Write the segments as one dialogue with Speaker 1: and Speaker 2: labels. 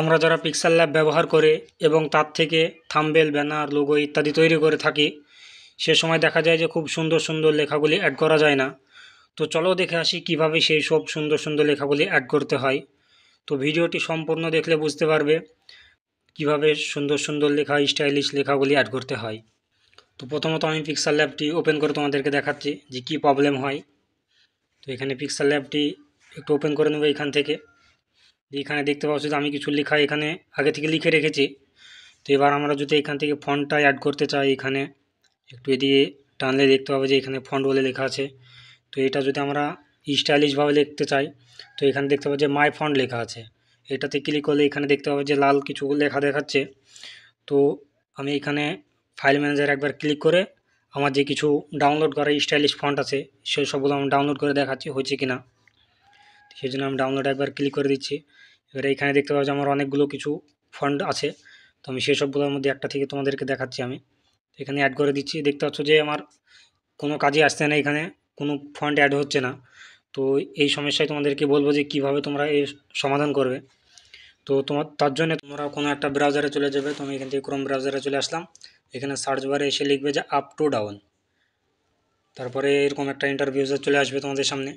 Speaker 1: আমরা যারা pixel lab ব্যবহার করে এবং তার থেকে থাম্বেল ব্যানার লোগো ইত্যাদি তৈরি করে থাকি সে সময় দেখা যায় যে খুব সুন্দর সুন্দর লেখাগুলি অ্যাড করা যায় না তো চলো দেখে আসি কিভাবে সেই সব সুন্দর সুন্দর লেখাগুলি অ্যাড করতে হয় তো ভিডিওটি সম্পূর্ণ দেখলে বুঝতে পারবে কিভাবে সুন্দর সুন্দর লেখা স্টাইলিশ লেখাগুলি অ্যাড করতে হয় তো প্রথমত আমি পিক্সার ল্যাবটি ওপেন করে তোমাদেরকে দেখাচ্ছি যে কি প্রবলেম হয় তো এখানে পিক্সার ল্যাবটি একটু ওপেন করে নেবো এখান থেকে এখানে দেখতে পাচ্ছ যে আমি কিছু লেখা এখানে আগে থেকে লিখে রেখেছি তো এবার আমরা যদি এখান থেকে ফন্টটা অ্যাড করতে চাই এখানে একটু এদিকে টানলে দেখতে পাবো যে এখানে ফন্ট বলে লেখা আছে তো এটা যদি আমরা স্টাইলিশভাবে লিখতে চাই তো এখানে দেখতে পাবো যে মাই ফন্ট লেখা আছে এটাতে ক্লিক করলে এখানে দেখতে পাবো যে লাল কিছু লেখা দেখাচ্ছে তো আমি এখানে ফাইল ম্যানেজার একবার ক্লিক করে আমার যে কিছু ডাউনলোড করা স্টাইলিশ ফন্ট আছে সেই সবগুলো আমি ডাউনলোড করে দেখাচ্ছি হয়েছে কিনা সেই জন্য আমি ডাউনলোড একবার ক্লিক করে দিচ্ছি এবার এইখানে দেখতে পাবো যে আমার অনেকগুলো কিছু ফান্ড আছে তো আমি সেই সবগুলোর মধ্যে একটা থেকে তোমাদেরকে দেখাচ্ছি আমি এখানে অ্যাড করে দিচ্ছি দেখতে পাচ্ছ যে আমার কোনো কাজই আসছে না এখানে কোনো ফান্ড অ্যাড হচ্ছে না তো এই সমস্যায় তোমাদেরকে বলবো যে কিভাবে তোমরা এই সমাধান করবে তো তোমার তার জন্য তোমরা কোনো একটা ব্রাউজারে চলে যাবে তুমি এখান থেকে ক্রোম ব্রাউজারে চলে আসলাম এখানে সার্চ বারে এসে লিখবে যে আপ টু ডাউন তারপরে এরকম একটা ইন্টারভিউজার চলে আসবে তোমাদের সামনে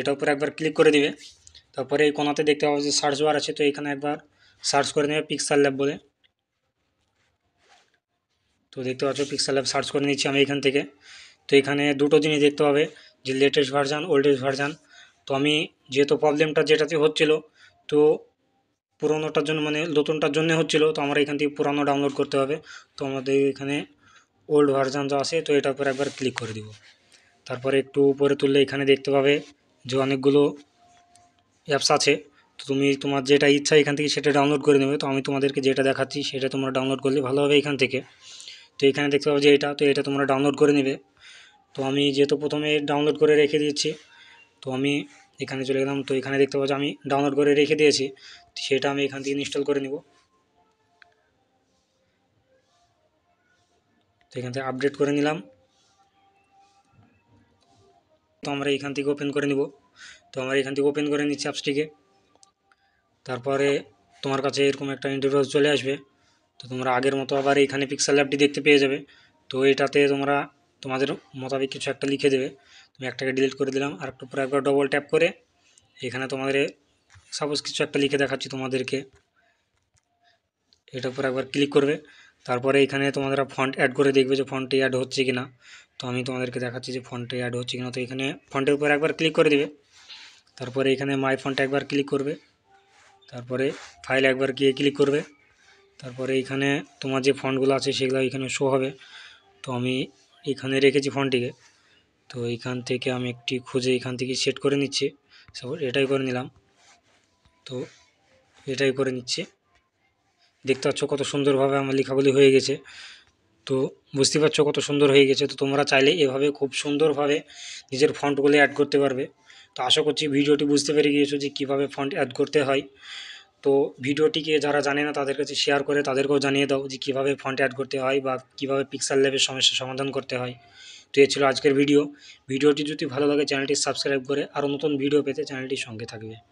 Speaker 1: এটা উপরে একবার ক্লিক করে দিবে তারপরে এই কোনাতে দেখতে পাবো যে সার্চ বার আছে তো এখানে একবার সার্চ করে নেবে পিক্সার ল্যাব বলে তো দেখতে পাচ্ছ পিক্সার ল্যাব সার্চ করে নিচ্ছি আমি এখান থেকে তো এখানে দুটো জিনিস দেখতে পাবে যে লেটেস্ট ভার্জান ওল্ডেস্ট ভার্জান তো আমি যেহেতু প্রবলেমটা যেটাতে হচ্ছিল তো পুরোনোটার জন্য মানে নতুনটার জন্য হচ্ছিল তো আমরা এখান থেকে পুরানো ডাউনলোড করতে হবে তো আমাদের এখানে ওল্ড ভার্জান যা আছে তো এটার উপর একবার ক্লিক করে দিব তারপরে একটু উপরে তুললে এখানে দেখতে পাবে যে অনেকগুলো অ্যাপস আছে তো তুমি তোমার যেটা ইচ্ছা এখান থেকে সেটা ডাউনলোড করে নেবে তো আমি তোমাদেরকে যেটা দেখাচ্ছি সেটা তোমরা ডাউনলোড করলে ভালো হবে এখান থেকে তো এখানে দেখতে পাবো যে এটা তো এটা তোমরা ডাউনলোড করে নেবে তো আমি যেহেতু প্রথমে ডাউনলোড করে রেখে দিয়েছি তো আমি এখানে চলে গেলাম তো এখানে দেখতে পাবো যে আমি ডাউনলোড করে রেখে দিয়েছি সেটা আমি এখান থেকে ইনস্টল করে নেব তো এখান থেকে আপডেট করে নিলাম তো আমরা এখান থেকে ওপেন করে নিব তো আমরা এখান থেকে ওপেন করে নিচ্ছি অ্যাপসটিকে তারপরে তোমার কাছে এরকম একটা ইন্টারভিউ চলে আসবে তো তোমরা আগের মতো আবার এখানে পিক্সেল অ্যাপটি দেখতে পেয়ে যাবে তো এটাতে তোমরা তোমাদের মোতাবেক কিছু একটা লিখে দেবে তুমি একটাকে ডিলিট করে দিলাম আর একটু পরে একবার ডবল ট্যাপ করে এখানে তোমাদের সাপোজ কিছু একটা লিখে দেখাচ্ছি তোমাদেরকে এটার উপর একবার ক্লিক করবে তারপরে এখানে তোমরা ফন্ট অ্যাড করে দেখবে যে ফন্টটি অ্যাড হচ্ছে কি না তো আমি তোমাদেরকে দেখাচ্ছি যে ফন্টটি অ্যাড হচ্ছে কি না তো এখানে ফন্টের উপর একবার ক্লিক করে দেবে তারপরে এখানে মাই ফন্ট একবার ক্লিক করবে তারপরে ফাইল একবার গিয়ে ক্লিক করবে তারপরে এখানে তোমার যে ফন্টগুলো আছে সেগুলো এখানে শো হবে তো আমি এখানে রেখেছি ফন্টটিকে তো এখান থেকে আমি একটি খুঁজে এখান থেকে সেট করে নিচ্ছি সাপোজ এটাই করে নিলাম তো এটাই করে নিচ্ছি দেখতে পাচ্ছ কত সুন্দরভাবে আমার লেখাগুলি হয়ে গেছে তো বুঝতে পারছো কত সুন্দর হয়ে গেছে তো তোমরা চাইলে এভাবে খুব সুন্দরভাবে নিজের ফন্টগুলো অ্যাড করতে পারবে তো আশা করছি ভিডিওটি বুঝতে পেরে গিয়েছো যে কীভাবে ফন্ট অ্যাড করতে হয় তো ভিডিওটিকে যারা জানে না তাদের কাছে শেয়ার করে তাদেরকেও জানিয়ে দাও যে কীভাবে ফন্ট অ্যাড করতে হয় বা কীভাবে পিক্সার ল্যাবের সমস্যা সমাধান করতে হয় তো এ ছিল আজকের ভিডিও ভিডিওটি যদি ভালো লাগে চ্যানেলটি সাবস্ক্রাইব করে আরও নতুন ভিডিও পেতে চ্যানেলটির সঙ্গে থাকবে